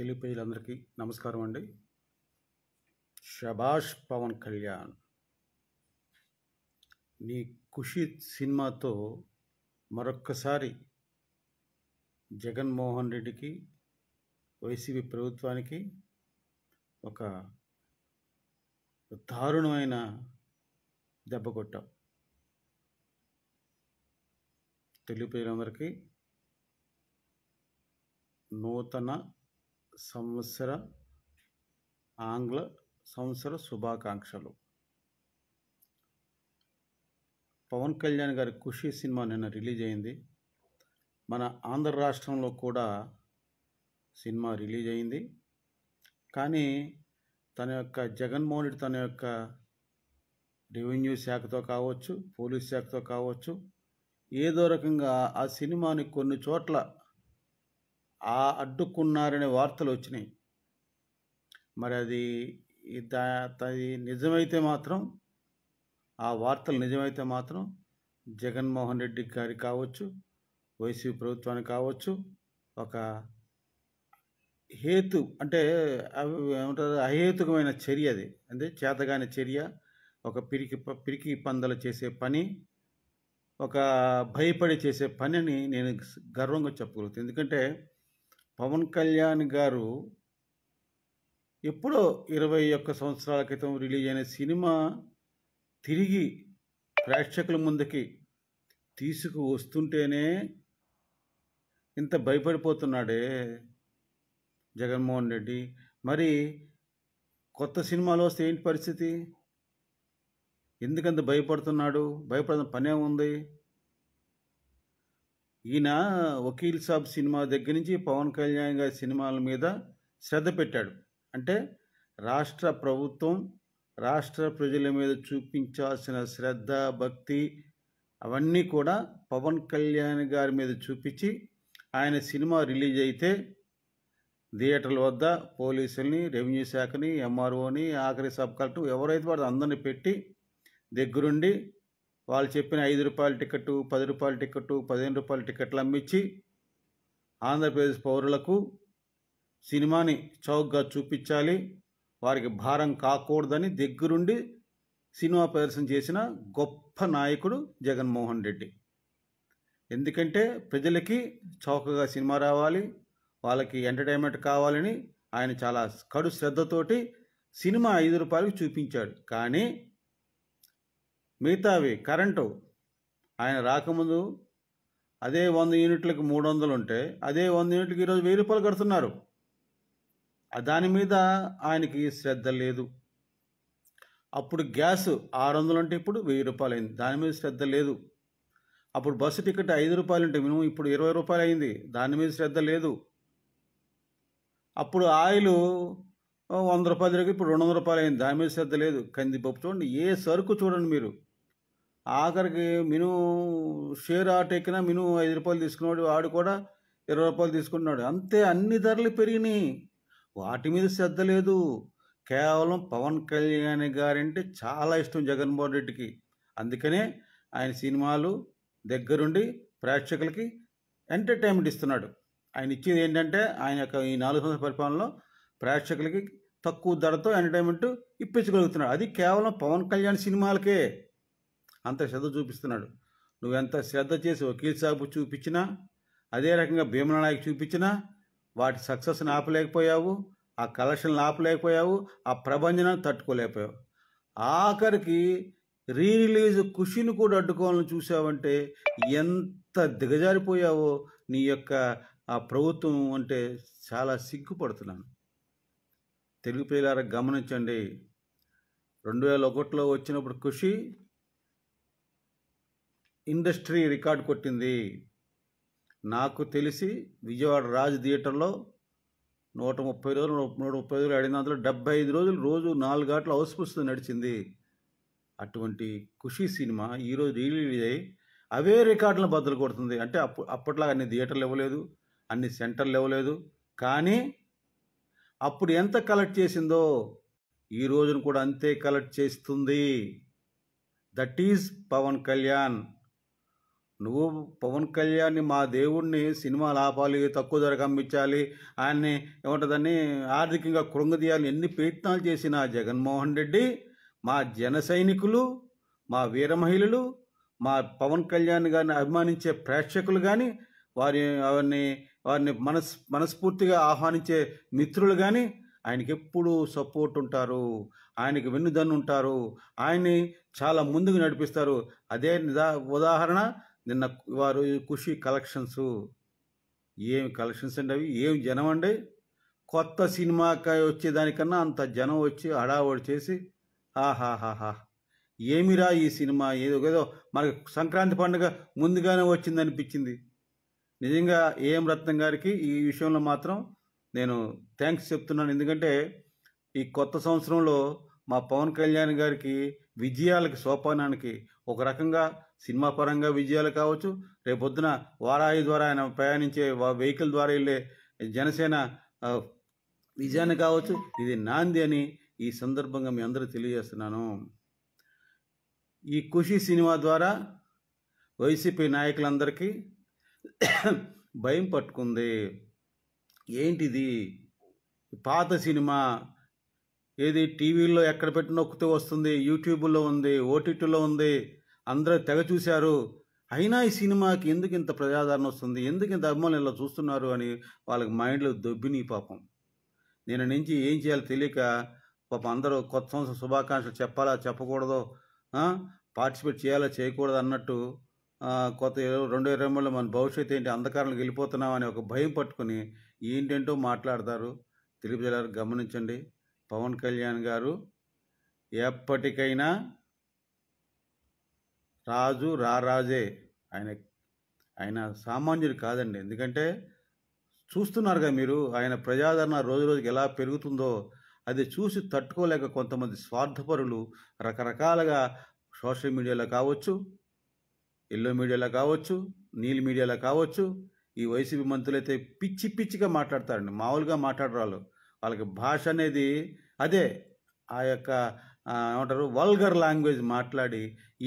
తెలుగు ప్రజలందరికీ నమస్కారం అండి షబాష్ పవన్ కళ్యాణ్ నీ ఖుషి సినిమాతో మరొక్కసారి జగన్మోహన్ రెడ్డికి వైసీపీ ప్రభుత్వానికి ఒక దారుణమైన దెబ్బ కొట్టాం తెలుగు ప్రజలందరికీ నూతన సంవత్సర ఆంగ్ల సంవత్సర శుభాకాంక్షలు పవన్ కళ్యాణ్ గారి ఖుషి సినిమా నిన్న రిలీజ్ అయింది మన ఆంధ్ర రాష్ట్రంలో కూడా సినిమా రిలీజ్ అయింది కానీ తన యొక్క జగన్మోహన్ రెడ్డి తన యొక్క రెవెన్యూ శాఖతో కావచ్చు పోలీస్ శాఖతో కావచ్చు ఏదో రకంగా ఆ సినిమాని కొన్ని చోట్ల ఆ అడ్డుకున్నారనే వార్తలు వచ్చినాయి మరి అది అది నిజమైతే మాత్రం ఆ వార్తలు నిజమైతే మాత్రం జగన్మోహన్ రెడ్డి గారి కావచ్చు వైసీపీ ప్రభుత్వానికి కావచ్చు ఒక హేతు అంటే ఏమంటారు అహేతుకమైన చర్య అది అంటే చేతగాని చర్య ఒక పిరికి పిరికి పందలు చేసే పని ఒక భయపడి చేసే పనిని నేను గర్వంగా చెప్పగలుగుతాను ఎందుకంటే పవన్ కళ్యాణ్ గారు ఎప్పుడో ఇరవై ఒక్క సంవత్సరాల క్రితం రిలీజ్ అయిన సినిమా తిరిగి ప్రేక్షకుల ముందుకి తీసుకు వస్తుంటేనే ఇంత భయపడిపోతున్నాడే జగన్మోహన్ రెడ్డి మరి కొత్త సినిమాలో వస్తే ఏంటి పరిస్థితి ఎందుకంత భయపడుతున్నాడు భయపడిన పనే ఉంది ఈయన వకీల్ సాబ్ సినిమా దగ్గర నుంచి పవన్ కళ్యాణ్ గారి సినిమాల మీద శ్రద్ధ పెట్టాడు అంటే రాష్ట్ర ప్రభుత్వం రాష్ట్ర ప్రజల మీద చూపించాల్సిన శ్రద్ధ భక్తి అవన్నీ కూడా పవన్ కళ్యాణ్ గారి మీద చూపించి ఆయన సినిమా రిలీజ్ అయితే థియేటర్ల వద్ద పోలీసుల్ని రెవెన్యూ శాఖని ఎంఆర్ఓని ఆఖరి సబ్ కలెక్టర్ ఎవరైతే వాడు అందరిని పెట్టి దగ్గరుండి వాళ్ళు చెప్పిన ఐదు రూపాయల టికెట్టు పది రూపాయల టికెట్టు పదిహేను రూపాయల టికెట్లు అమ్మించి ఆంధ్రప్రదేశ్ పౌరులకు సినిమాని చౌకగా చూపించాలి వారికి భారం కాకూడదని దగ్గరుండి సినిమా ప్రదర్శన చేసిన గొప్ప నాయకుడు జగన్మోహన్ రెడ్డి ఎందుకంటే ప్రజలకి చౌకగా సినిమా రావాలి వాళ్ళకి ఎంటర్టైన్మెంట్ కావాలని ఆయన చాలా కడు శ్రద్ధతోటి సినిమా ఐదు రూపాయలకు చూపించాడు కానీ మిగతావి కరెంటు ఆయన రాకముందు అదే వంద యూనిట్లకు మూడు వందలు ఉంటే అదే వంద యూనిట్లకు ఈరోజు వెయ్యి రూపాయలు కడుతున్నారు దాని మీద ఆయనకి శ్రద్ధ లేదు అప్పుడు గ్యాస్ ఆరు వందలు అంటే ఇప్పుడు వెయ్యి రూపాయలు అయింది దాని మీద శ్రద్ధ లేదు అప్పుడు బస్సు టికెట్ ఐదు రూపాయలు ఉంటే మినిమం ఇప్పుడు ఇరవై రూపాయలు అయింది దాని మీద శ్రద్ధ లేదు అప్పుడు ఆయిల్ వంద రూపాయలు దగ్గర ఇప్పుడు రెండు వందల రూపాయలు అయింది దాని మీద శ్రద్ధ లేదు కందిపప్పు చూడండి ఏ సరుకు చూడండి మీరు ఆఖరికి మిను షేర్ ఆట ఎక్కినా మిను ఐదు రూపాయలు తీసుకున్నాడు వాడు కూడా ఇరవై రూపాయలు తీసుకున్నాడు అంతే అన్ని ధరలు పెరిగినాయి వాటి మీద శ్రద్ధ లేదు కేవలం పవన్ కళ్యాణ్ గారంటే చాలా ఇష్టం జగన్మోహన్ రెడ్డికి అందుకనే ఆయన సినిమాలు దగ్గరుండి ప్రేక్షకులకి ఎంటర్టైన్మెంట్ ఇస్తున్నాడు ఆయన ఇచ్చేది ఏంటంటే ఆయన యొక్క ఈ నాలుగు సంవత్సరాల పరిపాలనలో ప్రేక్షకులకి తక్కువ ధరతో ఎంటర్టైన్మెంట్ ఇప్పించగలుగుతున్నాడు అది కేవలం పవన్ కళ్యాణ్ సినిమాలకే అంత శ్రద్ధ చూపిస్తున్నాడు నువ్వెంత శ్రద్ధ చేసి వకీల్ సాబు చూపించినా అదే రకంగా భీమల నాయక్ చూపించినా వాటి సక్సెస్ని ఆపలేకపోయావు ఆ కలెక్షన్లు ఆపలేకపోయావు ఆ ప్రభంజనాన్ని తట్టుకోలేకపోయావు ఆఖరికి రీ రిలీజ్ ఖుషిని కూడా అడ్డుకోవాలని చూసావంటే ఎంత దిగజారిపోయావో నీ యొక్క ఆ ప్రభుత్వం అంటే చాలా సిగ్గుపడుతున్నాను తెలుగు ప్రియులారా గమనించండి రెండు వేల ఒకటిలో వచ్చినప్పుడు ఖుషి ఇండస్ట్రీ రికార్డు కొట్టింది నాకు తెలిసి విజయవాడ రాజ్ థియేటర్లో నూట ముప్పై రోజులు నూట ముప్పై రోజులు అడిగిన అందులో డెబ్బై ఐదు రోజులు రోజు నాలుగు ఆటలు హౌస్ఫుల్స్తో నడిచింది అటువంటి ఖుషీ సినిమా ఈరోజు రిలీజ్ అయ్యి అవే రికార్డులను బద్దలు కొడుతుంది అంటే అప్పు అప్పట్లో అన్ని థియేటర్లు ఇవ్వలేదు అన్ని సెంటర్లు ఇవ్వలేదు కానీ అప్పుడు ఎంత కలెక్ట్ చేసిందో ఈ రోజును కూడా అంతే కలెక్ట్ చేస్తుంది దట్ ఈజ్ పవన్ కళ్యాణ్ నువ్వు పవన్ కళ్యాణ్ని మా దేవుణ్ణి సినిమా లాపాలి తక్కువ ధరకు అమ్మించాలి ఆయన్ని ఏమంటుందని ఆర్థికంగా కృంగదీయాలి ఎన్ని ప్రయత్నాలు చేసిన జగన్మోహన్ రెడ్డి మా జన సైనికులు మా వీర మహిళలు మా పవన్ కళ్యాణ్ గారిని అభిమానించే ప్రేక్షకులు కానీ వారి వారిని వారిని మనస్ మనస్ఫూర్తిగా ఆహ్వానించే మిత్రులు కానీ ఆయనకి ఎప్పుడూ సపోర్ట్ ఉంటారు ఆయనకి వెన్నుదన్ను ఉంటారు ఆయన్ని చాలా ముందుకు నడిపిస్తారు అదే నిదా ఉదాహరణ నిన్న వారు ఖుషి కలెక్షన్స్ ఏం కలెక్షన్స్ అండి అవి ఏమి జనం అండి కొత్త సినిమాకాయ వచ్చేదానికన్నా అంత జనం వచ్చి హడావడి చేసి ఆహాహాహా ఏమిరా ఈ సినిమా ఏదో ఏదో మనకు సంక్రాంతి పండుగ ముందుగానే వచ్చింది అనిపించింది నిజంగా ఏఎం రత్నం గారికి ఈ విషయంలో మాత్రం నేను థ్యాంక్స్ చెప్తున్నాను ఎందుకంటే ఈ కొత్త సంవత్సరంలో మా పవన్ కళ్యాణ్ గారికి విజయాలకి సోపానానికి ఒక రకంగా సినిమా పరంగా విజయాలు కావచ్చు రేపొద్దున వారాయి ద్వారా ఆయన ప్రయాణించే వెహికల్ ద్వారా వెళ్ళే జనసేన విజయాన్ని కావచ్చు ఇది నాంది అని ఈ సందర్భంగా మీ అందరూ తెలియజేస్తున్నాను ఈ ఖుషి సినిమా ద్వారా వైసీపీ నాయకులందరికీ భయం పట్టుకుంది ఏంటిది పాత సినిమా ఏది టీవీలో ఎక్కడ పెట్టి నొక్కితే వస్తుంది యూట్యూబ్లో ఉంది ఓటీటీలో ఉంది అందరూ తెగ చూశారు అయినా ఈ సినిమాకి ఎందుకు ఇంత ప్రజాదరణ వస్తుంది ఎందుకు ఇంత అభిమానులు ఇలా చూస్తున్నారు అని వాళ్ళకి మైండ్లో దొబ్బిని పాపం నేను నుంచి ఏం చేయాలో తెలియక పాపం అందరూ కొత్త సంవత్సరం శుభాకాంక్షలు చెప్పాలా చెప్పకూడదో పార్టిసిపేట్ చేయాలా చేయకూడదు అన్నట్టు కొత్త రెండు ఇరవై మూడులో మన భవిష్యత్తు ఏంటి అంధకారంలోకి వెళ్ళిపోతున్నాం అని ఒక భయం పట్టుకుని ఏంటంటూ మాట్లాడతారు తెలుగు జిల్లా గమనించండి పవన్ కళ్యాణ్ గారు ఎప్పటికైనా రాజు రారాజే ఆయన ఆయన సామాన్యుడు కాదండి ఎందుకంటే చూస్తున్నారుగా మీరు ఆయన ప్రజాదరణ రోజు రోజుకి ఎలా పెరుగుతుందో అది చూసి తట్టుకోలేక కొంతమంది స్వార్థపరులు రకరకాలుగా సోషల్ మీడియాలో కావచ్చు ఎల్లో మీడియాలో కావచ్చు నీళ్ళు మీడియాలో కావచ్చు ఈ వైసీపీ మంత్రులైతే పిచ్చి పిచ్చిగా మాట్లాడతారండి మామూలుగా మాట్లాడరాళ్ళు వాళ్ళకి భాష అనేది అదే ఆ యొక్క ఏమంటారు వల్గర్ లాంగ్వేజ్ మాట్లాడి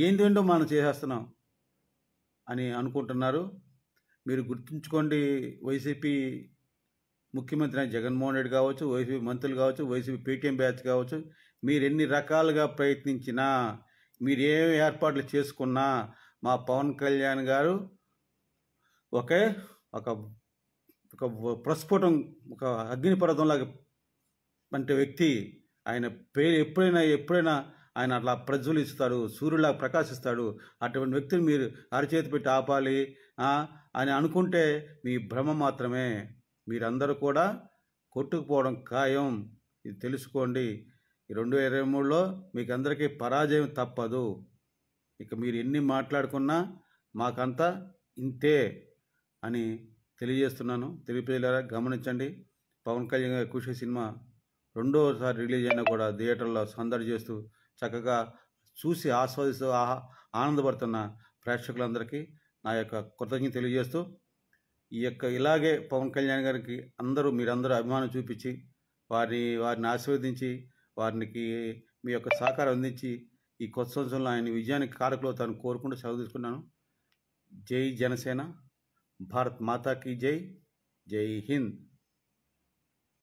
ఏంటేంటో మనం చేసేస్తున్నాం అని అనుకుంటున్నారు మీరు గుర్తుంచుకోండి వైసీపీ ముఖ్యమంత్రి అయిన జగన్మోహన్ రెడ్డి కావచ్చు వైసీపీ మంత్రులు కావచ్చు వైసీపీ పీటీఎం బ్యాచ్ కావచ్చు మీరు ఎన్ని రకాలుగా ప్రయత్నించినా మీరు ఏ ఏర్పాట్లు చేసుకున్నా మా పవన్ కళ్యాణ్ గారు ఒకే ఒక ఒక ప్రస్ఫుటం ఒక అగ్నిపర్వతంలాగా అంటే వ్యక్తి ఆయన పేరు ఎప్పుడైనా ఎప్పుడైనా ఆయన అట్లా ప్రజ్వలిస్తాడు సూర్యులా ప్రకాశిస్తాడు అటువంటి వ్యక్తిని మీరు అరచేతి పెట్టి ఆపాలి అని అనుకుంటే మీ భ్రమ మాత్రమే మీరందరూ కూడా కొట్టుకుపోవడం ఖాయం ఇది తెలుసుకోండి రెండు వేల ఇరవై మూడులో మీకు అందరికీ పరాజయం తప్పదు ఇక మీరు ఎన్ని మాట్లాడుకున్నా మాకంతా ఇంతే అని తెలియజేస్తున్నాను తెలియజేయారా గమనించండి పవన్ కళ్యాణ్ గారి కృషి సినిమా రెండోసారి రిలీజ్ అయినా కూడా థియేటర్లో సందడి చేస్తూ చక్కగా చూసి ఆస్వాదిస్తూ ఆహా ఆనందపడుతున్న ప్రేక్షకులందరికీ నా యొక్క కృతజ్ఞత తెలియజేస్తూ ఈ యొక్క ఇలాగే పవన్ కళ్యాణ్ గారికి అందరూ మీరందరూ అభిమానం చూపించి వారిని వారిని ఆశీర్వదించి వారికి మీ యొక్క సహకారం అందించి ఈ కొత్త సంవత్సరంలో ఆయన విజయానికి కారకులు తాను కోరుకుంటూ సెలవు తీసుకున్నాను జై జనసేన భారత్ మాతాకి జై జై హింద్